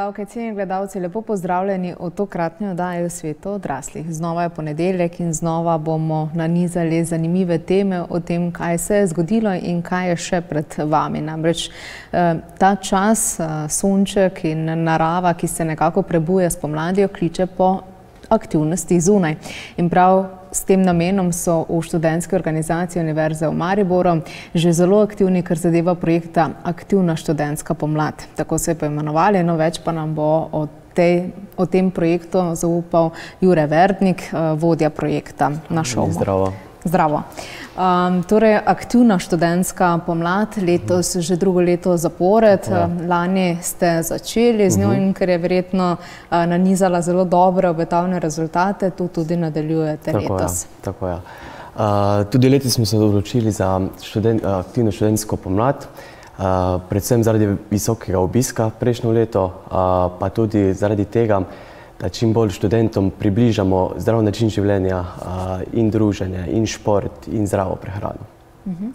gledalke, cene gledalce, lepo pozdravljeni v tokratnjo dajo svetu odraslih. Znova je ponedeljek in znova bomo nanizali zanimive teme o tem, kaj se je zgodilo in kaj je še pred vami. Namreč eh, ta čas, eh, sonček in narava, ki se nekako prebuje s pomladijo, kliče po aktivnosti zunaj. In prav s tem namenom so v študentski organizaciji Univerze v Mariboru že zelo aktivni, kar zadeva projekta Aktivna študentska pomlad. Tako se je poimenovali, no več pa nam bo o, tej, o tem projektu zaupal Jure Verdnik, eh, vodja projekta na šovu. Zdravo. Zdravo. Um, torej, aktivna študentska pomlad, letos uh -huh. že drugo leto zapored, lani ste začeli z njo uh mhm. -huh. in ker je verjetno uh, nanizala zelo dobre obetavne rezultate, tu tudi nadaljujete tako letos. Ja, tako ja. Uh, tudi letos smo se odločili za študen, uh, aktivno študentsko pomlad, uh, predvsem zaradi visokega obiska prejšnjo leto, uh, pa tudi zaradi tega, da čim bolj študentom približamo zdrav način življenja in druženje in šport in zdravo prehrano. Mhm.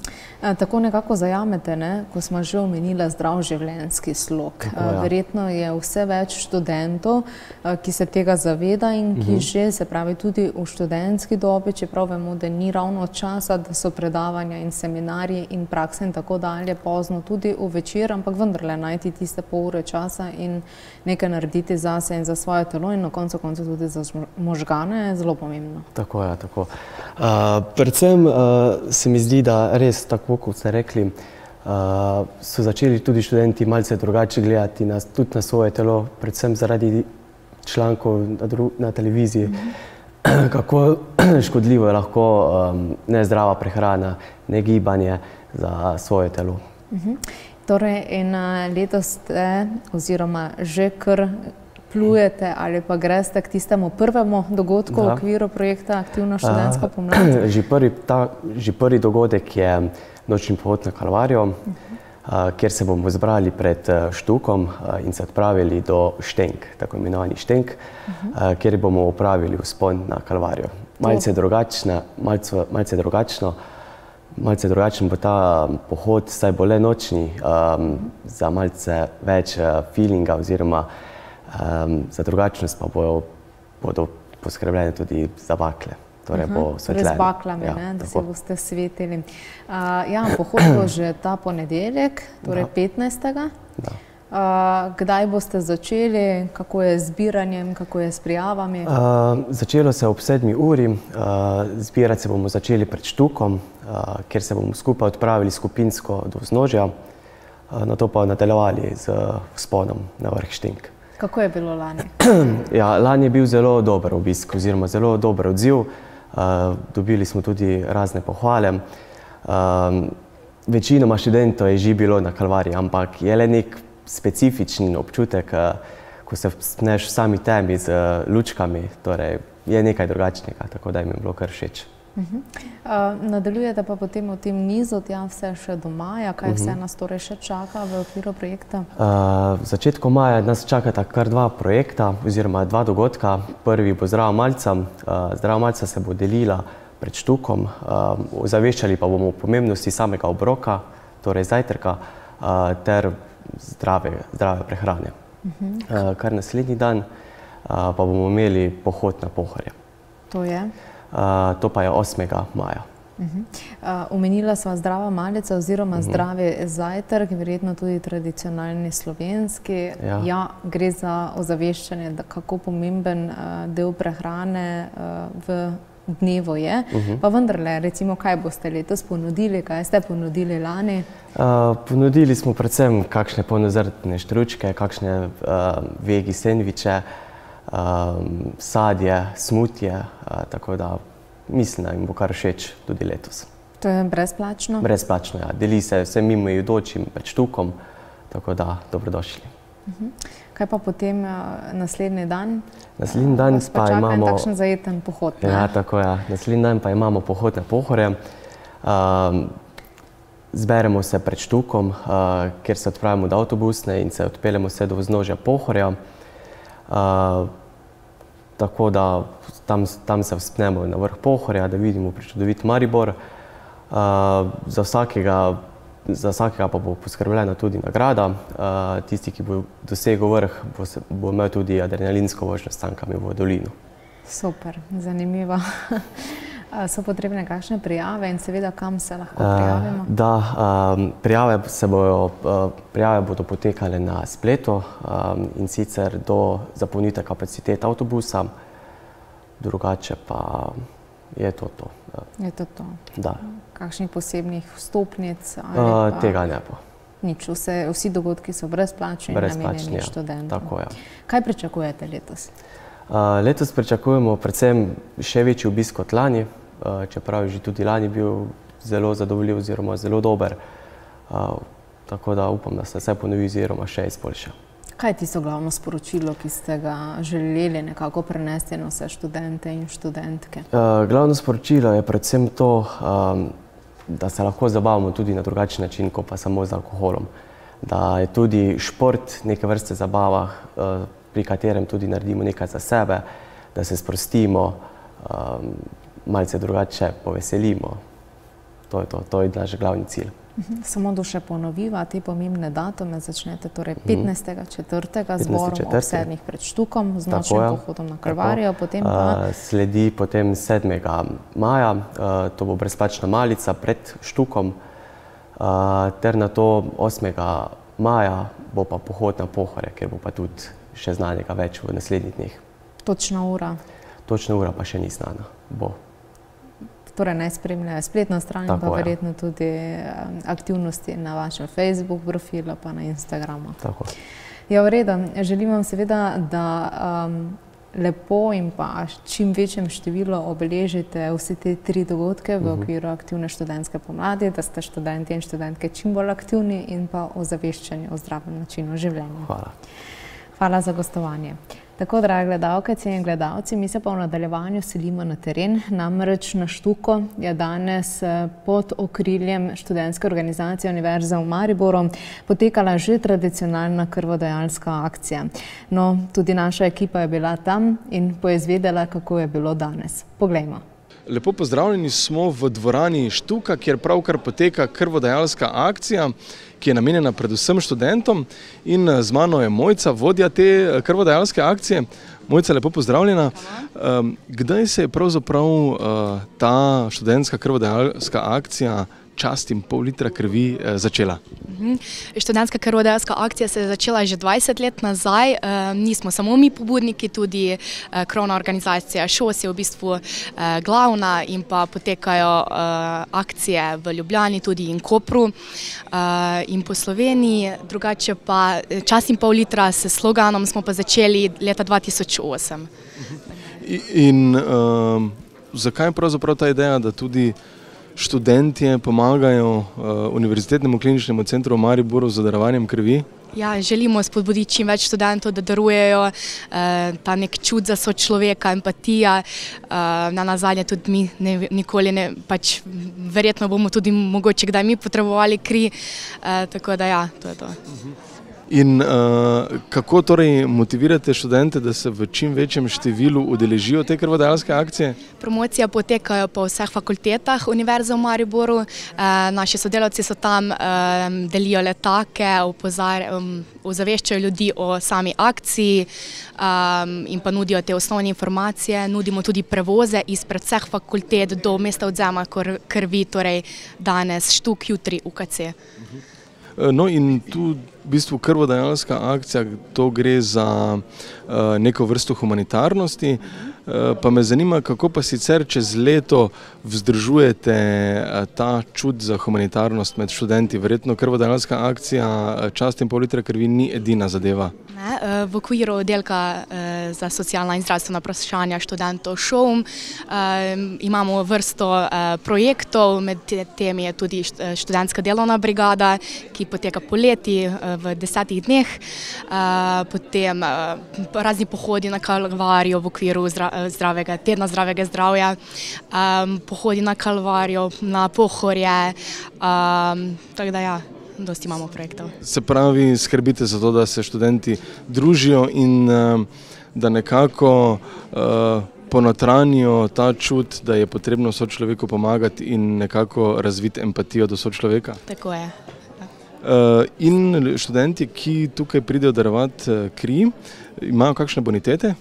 Tako nekako zajamete, ne? ko smo že omenili zdrav življenjski slog. Tako, ja. Verjetno je vse več študentov, ki se tega zaveda in ki uh mhm. -huh. že, se pravi, tudi v študentski dobi, čeprav vemo, da ni ravno časa, da so predavanja in seminarji in prakse in tako dalje pozno, tudi v večer, ampak vendarle najti tiste pol ure časa in nekaj narediti za sebe in za svoje telo in na koncu konca tudi za možgane je zelo pomembno. Tako je, ja, tako. Uh, predvsem uh, se mi zdi, da res tako, kot ste rekli, uh, so začeli tudi študenti malce drugače gledati na, tudi na svoje telo, predvsem zaradi člankov na, na televiziji, mm -hmm. kako škodljivo je lahko um, nezdrava prehrana, ne gibanje za svoje telo. Mm -hmm. Torej, eno leto ste, oziroma že kar plujete ali pa greste k tistemu prvemu dogodku da. v okviru projekta Aktivno študentsko pomlad? Že, že prvi dogodek je nočni pohod na Kalvarijo, uh mhm. -huh. kjer se bomo zbrali pred štukom in se odpravili do Štenk, tako imenovani Štenk, uh mhm. -huh. kjer bomo upravili vzpon na Kalvarijo. Malce drugačno, malce, malce drugačno. Malce drugačen bo ta pohod, saj bo le nočni, um, za malce več uh, feelinga oziroma uh, Um, za drugačnost pa bojo, bodo poskrbljene tudi za bakle. Torej, torej mhm. z baklami, ja, ne, da se boste svetili. Uh, ja, pohod bo že ta ponedeljek, torej da. 15. Da. Uh, kdaj boste začeli, kako je zbiranjem, kako je s prijavami? Uh, začelo se ob sedmi uri, uh, zbirati se bomo začeli pred štukom, uh, kjer se bomo skupaj odpravili skupinsko do vznožja, uh, na to pa nadaljevali z vzponom na vrh štink. Kako je bilo lani? Ja, lani je bil zelo dober obisk oziroma zelo dober odziv. Eh, dobili smo tudi razne pohvale. Ehm, večinoma študentov je že bilo na kalvari, ampak je le nek specifičen občutek, eh, ko se spneš sami temi z eh, lučkami, torej je nekaj drugačnega, tako da jim je bilo kar všeč. Mhm. Uh, nadaljujete pa potem v tem nizu, tja vse še do maja. Kaj vse mhm. nas torej še čaka v okviru projekta? Uh, v začetku maja nas čakata kar dva projekta oziroma dva dogodka. Prvi bo Zdravo malca. Uh, Zdravo malca se bo delila pred štukom. Zaveščali pa bomo pomembnosti samega obroka, torej zajtrka, ter zdrave prehrane. Mhm. Kar naslednji dan pa bomo imeli pohod na pohorje. To je? To je to pa je 8. maja. Mhm. Omenila uh -huh. uh, sva zdrava malica oziroma uh mhm. -huh. zdravi zajtrk, verjetno tudi tradicionalni slovenski. Ja, ja gre za ozaveščanje, da kako pomemben uh, del prehrane uh, v dnevo je. Uh mhm. -huh. Pa vendarle, recimo, kaj boste letos ponudili, kaj ste ponudili lani? Uh, ponudili smo predvsem kakšne ponozrtne štručke, kakšne uh, vegi sendviče. Uh, um, sadje, smutje, uh, tako da mislim, da jim bo kar všeč tudi letos. To je brezplačno? Brezplačno, ja. Deli se vse mimo jedočim pač tukom, tako da dobrodošli. Mhm. Kaj pa potem eh, naslednji dan? Naslednji eh, dan pa imamo... Vas pa čaka en takšen zajeten pohod, ne? Ja, tako ja. Naslednji dan pa imamo pohod na pohore. Um, zberemo se pred štukom, uh, kjer se odpravimo do avtobusne in se odpeljemo vse do vznožja pohorja. Uh, tako da tam, tam se vzpnemo na vrh pohorja, da vidimo pričudovit Maribor. Uh, za, vsakega, za vsakega pa bo poskrbljena tudi nagrada. Uh, tisti, ki bo dosegel vrh, bo, se, bo imel tudi adrenalinsko vožnjo s tankami v dolinu. Super, zanimivo. so potrebne kakšne prijave in seveda kam se lahko eh, prijavimo? Da, eh, prijave, se bojo, eh, prijave bodo potekale na spletu in sicer do zapolnite kapacitet avtobusa, drugače pa je to to. Je to to? Da. Kakšnih posebnih vstopnic? Ali pa Tega ne bo. Nič, vse, vsi dogodki so brezplačni, brezplačni namenjeni ja. študentom. Tako, ja. Kaj pričakujete letos? Uh, letos pričakujemo predvsem še večji obisk kot lani, Eh, čeprav je že tudi lani bil zelo zadovoljiv oziroma zelo dober. Eh, tako da upam, da se vse ponovi oziroma še izboljša. Kaj ti so glavno sporočilo, ki ste ga želeli nekako prenesti na vse študente in študentke? Eh, glavno sporočilo je predvsem to, ehm, da se lahko zabavimo tudi na drugačen način, kot pa samo z alkoholom. Da je tudi šport neke vrste zabava, pri katerem tudi naredimo nekaj za sebe, da se sprostimo, ehm, malce drugače poveselimo. To je, to, to je naš glavni cilj. Mhm. Samo do še ponoviva te pomembne datume, začnete torej 15. Mm. 4. 15. zborom 4. ob sedmih pred štukom, z nočnim Tako, ja. pohodom na Krvarijo, Tako. potem pa... Uh, sledi potem 7. maja, uh, to bo brezplačna malica pred štukom, uh, ter na to 8. maja bo pa pohod na pohore, ker bo pa tudi še znanega več v naslednjih dneh. Točna ura? Točna ura pa še ni znana. Bo torej naj spremljajo spletno stran, pa je. verjetno tudi aktivnosti na vašem Facebook profilu, pa na Instagramu. Ja, v redu. Želim vam seveda, da um, lepo in pa čim večjem številu obeležite vse te tri dogodke v mhm. okviru aktivne študentske pomladi, da ste študenti in študentke čim bolj aktivni in pa ozaveščeni o zdravem načinu življenja. Hvala. Hvala za gostovanje. Tako, drage gledalke, cenjeni gledalci, mi se pa v nadaljevanju selimo na teren, namreč na Štuko je danes eh, pod okriljem študentske organizacije Univerze v Mariboru potekala že tradicionalna krvodajalska akcija. No, tudi naša ekipa je bila tam in poizvedela, kako je bilo danes. Poglejmo. Lepo pozdravljeni smo v dvorani Štuka, kjer pravkar poteka krvodajalska akcija, ki je namenjena predvsem študentom in eh, z mano je Mojca, vodja te eh, krvodajalske akcije. Mojca, lepo pozdravljena. Ehm, kdaj se je pravzaprav eh, ta študentska krvodajalska akcija vsega? čast in pol litra krvi eh, začela? Mhm. Študentska krvodajalska akcija se je začela že 20 let nazaj. Eh, nismo samo mi pobudniki, tudi eh, krovna organizacija ŠOS je v bistvu glavna in pa potekajo akcije v Ljubljani, tudi in Kopru in po Sloveniji. Drugače pa čast in pol litra s sloganom smo pa začeli leta 2008. Mhm. In zakaj je pravzaprav ta ideja, da tudi vsega, študentje pomagajo eh, Univerzitetnemu kliničnemu centru v Mariboru z darovanjem krvi? Ja, želimo spodbuditi čim več študentov, da darujejo eh, ta nek čud za sočloveka, empatija. Eh, na nazadnje tudi mi nikoli ne, pač verjetno bomo tudi mogoče kdaj mi potrebovali kri, tako da ja, to je to. Mhm. In uh, kako torej motivirate študente, da se v čim večjem številu udeležijo te krvodajalske akcije? Promocije potekajo po vseh fakultetah Univerze v Mariboru. E, naši sodelavci so tam, e, delijo letake, ozaveščajo um, ljudi o sami akciji um, in pa nudijo te osnovne informacije. Nudimo tudi prevoze izpred vseh fakultet do mesta odzema krvi, torej danes štuk, jutri UKC. Uh mhm. -huh. Eh, no, in tu v bistvu krvodajalska akcija, to gre za eh, neko vrsto humanitarnosti. Uh -huh. Eh, pa me zanima, kako pa sicer čez leto vzdržujete eh, ta čud za humanitarnost med študenti. Verjetno krvodajalska akcija eh, Čast in pol litra krvi ni edina zadeva. Ne, v okviru oddelka za socialna in zdravstvena vprašanja študentov ŠOM imamo vrsto projektov, med temi je tudi študentska delovna brigada, ki poteka poleti v desetih dneh, potem razni pohodi na kalvarijo v okviru zdravstvena Eh, zdravega, tedna zdravega zdravja, um, pohodi na Kalvarijo, na Pohorje. Um, tako da, ja, dosti imamo projektov. Se pravi, skrbite za to, da se študenti družijo in um, da nekako. Uh, eh, Ponotranijo ta čut, da je potrebno sočloveku pomagati in nekako razviti empatijo do sočloveka. Tako je. Eh, in študenti, ki tukaj pridejo darovati kri, imajo kakšne bonitete?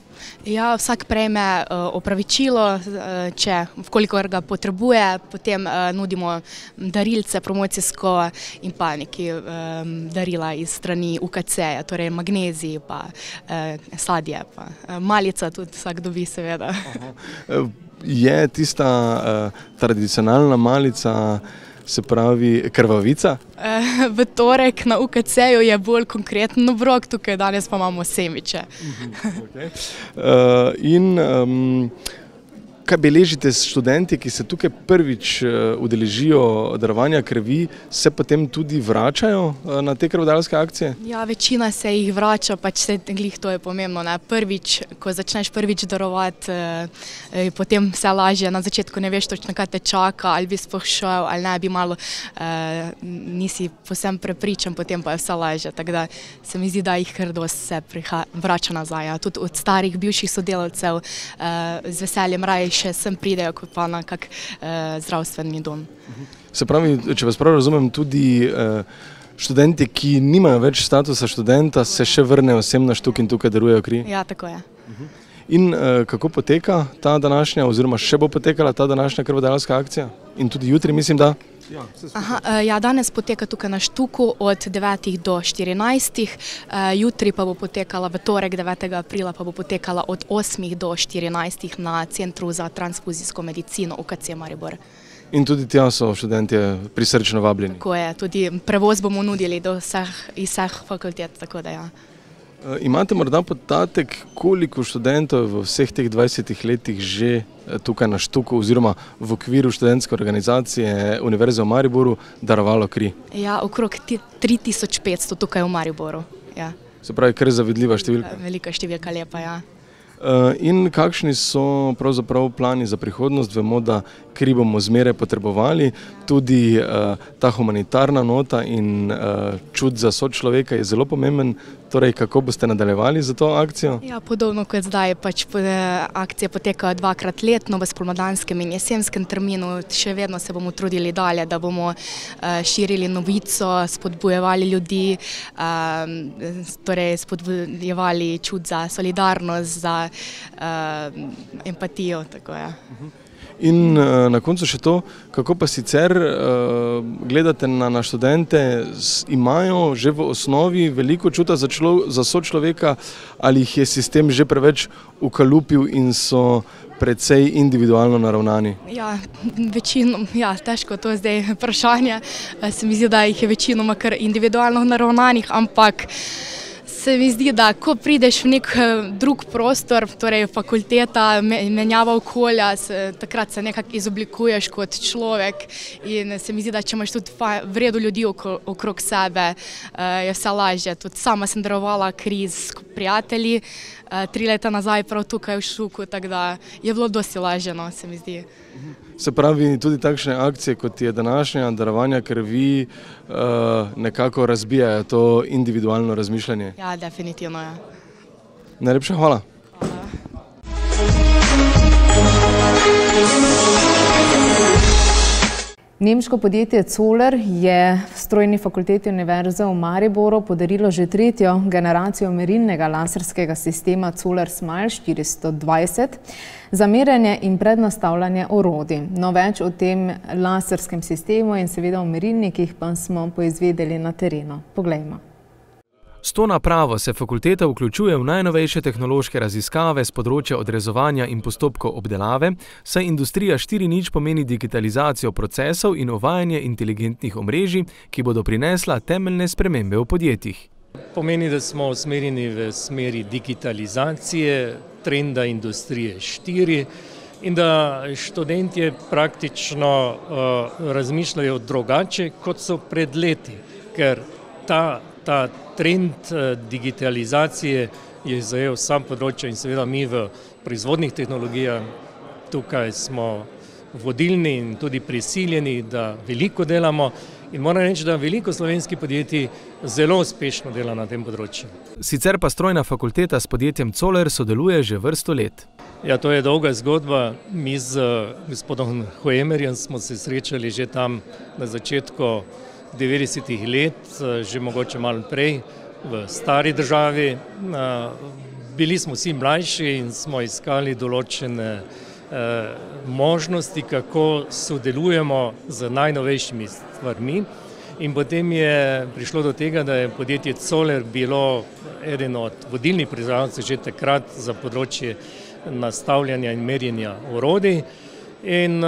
Ja, vsak prejme eh, opravičilo, eh, če vkolikor ga potrebuje, potem eh, nudimo mm, darilce promocijsko in pa neki darila iz strani UKC, torej magnezij pa sladje, pa malica tudi vsak dobi seveda. Je tista tradicionalna malica vsega, se pravi krvavica? Eh, v torek na UKC je bolj konkreten obrok, tukaj danes pa imamo semiče. Mhm, okay. Eh, in... Um, Kaj beležite s študenti, ki se tukaj prvič eh, udeležijo darovanja krvi, se potem tudi vračajo eh, na te krvodarske akcije? Ja, večina se jih vrača, pač se glih to je pomembno. Ne? Prvič, ko začneš prvič darovati, eh, eh potem vse lažje. Na začetku ne veš točno, kaj te čaka, ali bi sploh šel, ali ne, bi malo eh, nisi posem prepričan, potem pa je vse lažje. Tako da se mi zdi, da jih kar dost se vrača nazaj. Ja. Tudi od starih, bivših sodelavcev eh, z veseljem raje še sem pridejo kot pa na kak eh, zdravstveni dom. Se pravi, če vas prav razumem, tudi eh, študenti, ki nimajo več statusa študenta, se še vrnejo vsem na štuk in tukaj darujejo kri? Ja, tako je. In eh, kako poteka ta današnja, oziroma še bo potekala ta današnja krvodajalska akcija? In tudi jutri, mislim, da? Ja, Aha, eh, ja, danes poteka tukaj na Štuku od 9. do 14. Eh, jutri pa bo potekala v torek 9. aprila, pa bo potekala od 8. do 14. na Centru za transfuzijsko medicino UKC Maribor. In tudi tam so študentje prisrčno vabljeni. Tako je, tudi prevoz bomo nudili do vseh, vseh fakultet, tako da ja. Eh, imate morda podatek, koliko študentov je v vseh teh 20 letih že eh, tukaj na štuku oziroma v okviru študentske organizacije Univerze v Mariboru darovalo kri? Ja, okrog 3500 tukaj v Mariboru. Ja. Se pravi, kar zavidljiva številka. Eh, velika številka, lepa, ja. In kakšni so pravzaprav plani za prihodnost? Vemo, da kri bomo zmere potrebovali, tudi ta humanitarna nota in čud za sočloveka je zelo pomemben. Torej, kako boste nadaljevali z to akcijo? Ja, podobno kot zdaj, pač eh, akcije potekajo dvakrat letno, v spomladanskem in jesenskem terminu. Še vedno se bomo trudili dalje, da bomo eh, širili novico, spodbujevali ljudi, eh, torej spodbujevali čud za solidarnost, za empatijo. Tako, ja. uh mhm. -huh. In eh, na koncu še to, kako pa sicer eh, gledate na, na študente, imajo že v osnovi veliko čuta za, člo, za sočloveka, ali jih je sistem že preveč ukalupil in so precej individualno naravnani? Ja, večino, ja, težko to je zdaj vprašanje. Eh, se mi zdi, da jih je večinoma kar individualno naravnanih, ampak se mi zdi, da ko prideš v nek eh, drug prostor, torej fakulteta, menjava okolja, se, takrat se nekako izoblikuješ kot človek in se mi zdi, da če imaš tudi vredo ljudi okrog sebe, eh, je vse lažje. Tudi sama sem darovala kriz s prijatelji, eh, tri leta nazaj prav tukaj v Šuku, tako da je bilo dosti lažje, no, se mi zdi. Se pravi, tudi takšne akcije, kot je današnja, darovanja krvi, eh, nekako razbijajo to individualno razmišljanje. Ja, definitivno je. Ja. Najlepša hvala. Hvala. Thank you. Nemško podjetje Coler je v strojni fakulteti Univerze v Mariboru podarilo že tretjo generacijo merilnega laserskega sistema Coler Smile 420 za merjanje in prednastavljanje orodi. No več o tem laserskem sistemu in seveda o merilnikih pa smo poizvedeli na terenu. Poglejmo. S to napravo se fakulteta vključuje v najnovejše tehnološke raziskave z področja odrezovanja in postopkov obdelave, saj industrija 4.0 pomeni digitalizacijo procesov in uvajanje inteligentnih omrežij, ki bodo prinesla temeljne spremembe v podjetjih. Pomeni, da smo usmerjeni v smeri digitalizacije, trenda industrije 4 in da študentje praktično uh, razmišljajo drugače, kot so pred leti, ker ta, ta trend eh, digitalizacije je zajel sam področje in seveda mi v proizvodnih tehnologijah tukaj smo vodilni in tudi prisiljeni, da veliko delamo. In moram reči, da veliko slovenskih podjetij zelo uspešno dela na tem področju. Sicer pa strojna fakulteta s podjetjem Coler sodeluje že vrsto let. Ja, to je dolga zgodba. Mi z gospodom Hoemerjem smo se srečali že tam na začetku 90-ih let, eh, že mogoče malo prej, v stari državi. Eh, bili smo vsi mlajši in smo iskali določene eh, možnosti, kako sodelujemo z najnovejšimi stvarmi. In potem je prišlo do tega, da je podjetje Soler bilo eden od vodilnih proizvajalcev že takrat za področje nastavljanja in merjenja orodij. In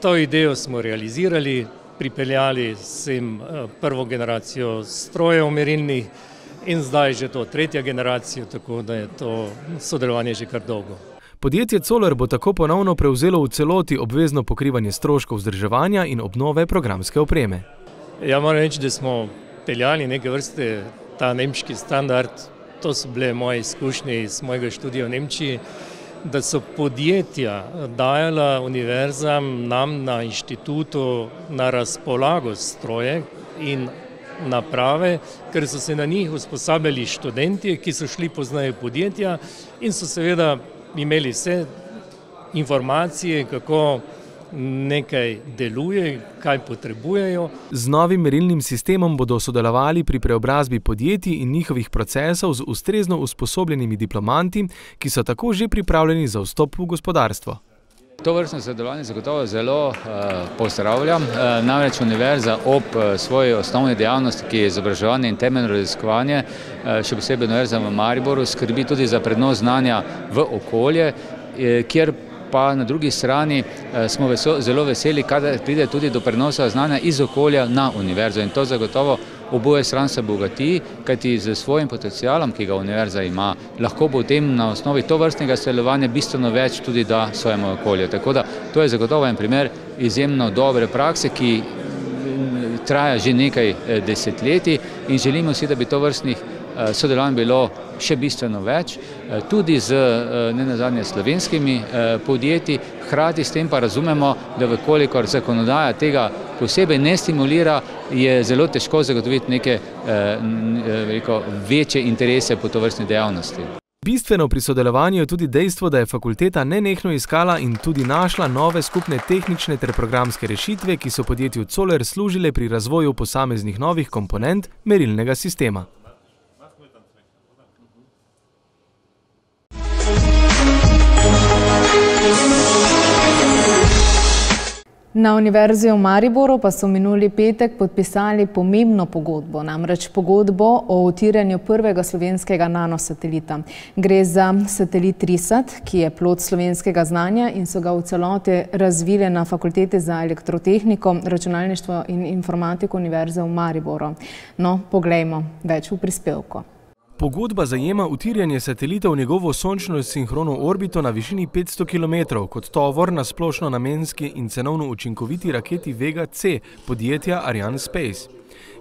to idejo smo realizirali, pripeljali sem eh, prvo generacijo strojev merilnih in zdaj že to tretjo generacijo, tako da je to sodelovanje že kar dolgo. Podjetje Solar bo tako ponovno prevzelo v celoti obvezno pokrivanje stroškov vzdrževanja in obnove programske opreme. Ja, moram reči, da smo peljali neke vrste ta nemški standard. To so bile moje izkušnje iz mojega študija v Nemčiji da so podjetja dajala univerzam nam na inštitutu na razpolago stroje in naprave, ker so se na njih usposabljali študenti, ki so šli poznaje podjetja in so seveda imeli vse informacije, kako nekaj deluje, kaj potrebujejo. Z novim merilnim sistemom bodo sodelovali pri preobrazbi podjetij in njihovih procesov z ustrezno usposobljenimi diplomanti, ki so tako že pripravljeni za vstop v gospodarstvo. To vrstno sodelovanje zagotovo zelo eh, pozdravljam. Eh, namreč univerza ob eh, svoji osnovni dejavnosti, ki je izobraževanje in temeljno raziskovanje, še posebej univerza v Mariboru, skrbi tudi za prednost znanja v okolje, kjer pa na drugi strani eh, smo zelo veseli, kadar pride tudi do prenosa znanja iz okolja na univerzo in to zagotovo oboje stran se bogati, kajti z svojim potencijalom, ki ga univerza ima, lahko bo v tem na osnovi to vrstnega sodelovanja bistveno več tudi da svojemu okolju. Tako da to je zagotovo en primer izjemno dobre prakse, ki eh, traja že nekaj eh, desetletij in želimo si, da bi to vrstnih sodelovanj bilo še bistveno več, eh, tudi z eh, ne nazadnje slovenskimi eh, podjetji, hkrati s tem pa razumemo, da vkolikor zakonodaja tega posebej ne stimulira, je zelo težko zagotoviti neke večje interese po to vrstni dejavnosti. Bistveno pri sodelovanju je tudi dejstvo, da je fakulteta nenehno iskala in tudi našla nove skupne tehnične ter programske rešitve, ki so podjetju Coler služile pri razvoju posameznih novih komponent merilnega sistema. Na Univerzi v Mariboru pa so minuli petek podpisali pomembno pogodbo, namreč pogodbo o utiranju prvega slovenskega nanosatelita. Gre za satelit RISAT, ki je plod slovenskega znanja in so ga v celote razvile na Fakultete za elektrotehniko, računalništvo in informatiko Univerze v Mariboru. No, poglejmo več v prispevku. Pogodba zajema utirjanje satelita v njegovo sončno sinhrono orbito na višini 500 km kot tovor na splošno namenski in cenovno učinkoviti raketi Vega C podjetja Ariane Space.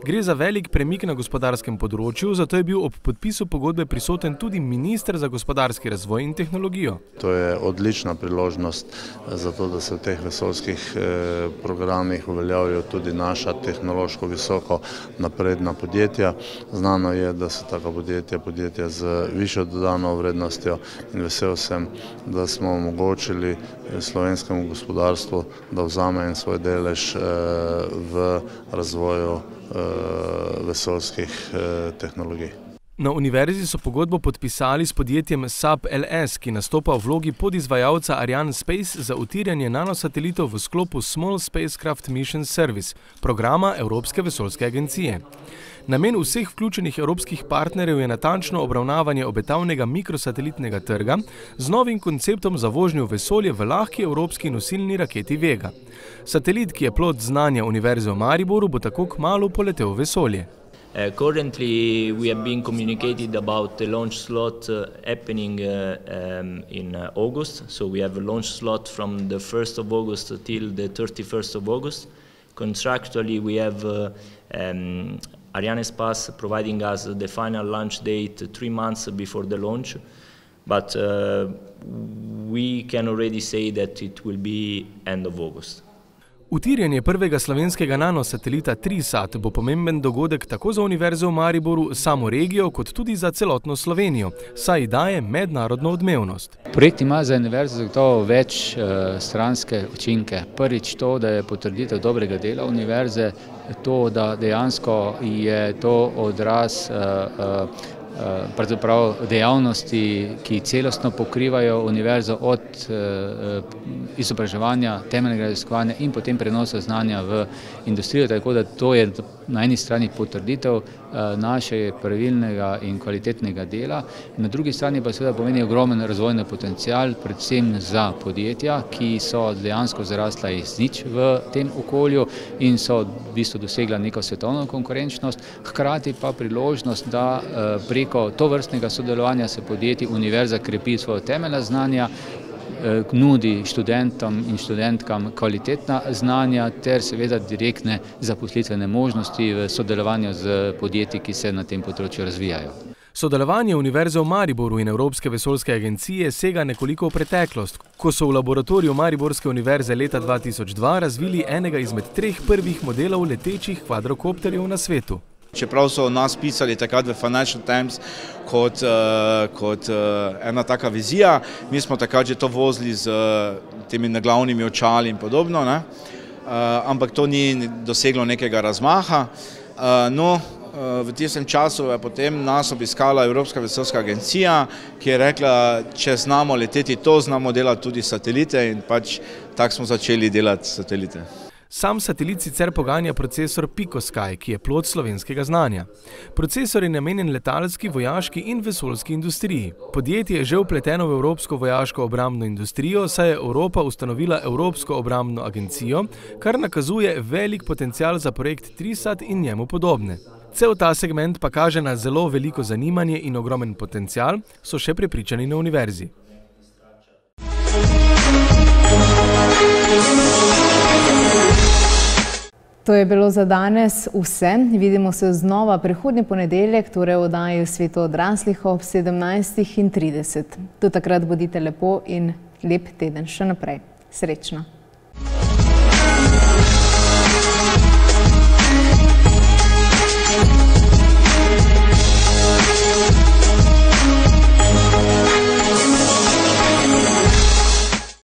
Gre za velik premik na gospodarskem področju, zato je bil ob podpisu pogodbe prisoten tudi ministr za gospodarski razvoj in tehnologijo. To je odlična priložnost eh, za to, da se v teh vesolskih eh, programih uveljavijo tudi naša tehnološko visoko napredna podjetja. Znano je, da so tako podjetja podjetja z višjo dodano vrednostjo in vesel sem, da smo omogočili eh, slovenskemu gospodarstvu, da vzame en svoj delež v razvoju Eh, vesoljskih eh, tehnologij. Na univerzi so pogodbo podpisali s podjetjem SAP LS, ki nastopa v vlogi podizvajalca Ariane Space za utiranje nanosatelitov v sklopu Small Spacecraft Mission Service, programa Evropske vesoljske agencije. Namen vseh vključenih evropskih partnerjev je natančno obravnavanje obetavnega mikrosatelitnega trga z novim konceptom za vožnjo v vesolje v lahki evropski nosilni raketi Vega. Satelit, ki je plod znanja Univerze v Mariboru, bo tako kmalo poletel v vesolje. Uh, currently, we have been communicated about the launch slot uh, happening uh, um, in August. So we have a launch slot from the 1st of August till the 31st of August. Contractually, we have um, Arianespace providing us the final launch date three months before the launch. But uh, we can already say that it will be end of August. Utirjanje prvega slovenskega nanosatelita TriSat bo pomemben dogodek tako za Univerzo v Mariboru, samo regijo, kot tudi za celotno Slovenijo, saj daje mednarodno odmevnost. Projekt ima za Univerzo zagotovo več uh, stranske učinke. Prvič to, da je potrditev dobrega dela Univerze, to, da dejansko je to odraz eh, eh, eh, dejavnosti, ki celostno pokrivajo univerzo od izobraževanja, temeljnega raziskovanja in potem prenosa znanja v industrijo, tako da to je na eni strani potrditev Eh, naše pravilnega in kvalitetnega dela. Na drugi strani pa seveda pomeni ogromen razvojni potencial, predvsem za podjetja, ki so dejansko zarasla iz nič v tem okolju in so v bistvu dosegla neko svetovno konkurenčnost, hkrati pa priložnost, da eh, preko to vrstnega sodelovanja se podjetji univerza krepi svoje temeljne znanja, Eh, nudi študentom in študentkam kvalitetna znanja ter seveda direktne zaposlitvene možnosti v sodelovanju z podjetji, ki se na tem področju razvijajo. Sodelovanje Univerze v Mariboru in Evropske vesoljske agencije sega nekoliko v preteklost, ko so v laboratoriju Mariborske univerze leta 2002 razvili enega izmed treh prvih modelov letečih kvadrokopterjev na svetu. Čeprav so o nas pisali takrat v Financial Times kot, eh, kot eh, ena taka vizija, mi smo takrat že to vozili z eh, temi naglavnimi očali in podobno, ne? ampak to ni doseglo nekega razmaha. No, V tistem času je potem nas obiskala Evropska vesoljska agencija, ki je rekla, če znamo leteti to, znamo delati tudi satelite in pač tako smo začeli delati satelite. Sam satelit sicer poganja procesor PicoSky, ki je plod slovenskega znanja. Procesor je namenjen letalski, vojaški in vesoljski industriji. Podjetje je že upleteno v Evropsko vojaško obrambno industrijo, saj je Evropa ustanovila Evropsko obrambno agencijo, kar nakazuje velik potencial za projekt Trisat in njemu podobne. Cel ta segment pa kaže na zelo veliko zanimanje in ogromen potencial, so še prepričani na univerzi. To je bilo za danes vse. Vidimo se znova prihodnji ponedeljek, torej v oddaji Sveto odraslih ob 17.30. Do takrat bodite lepo in lep teden še naprej. Srečno!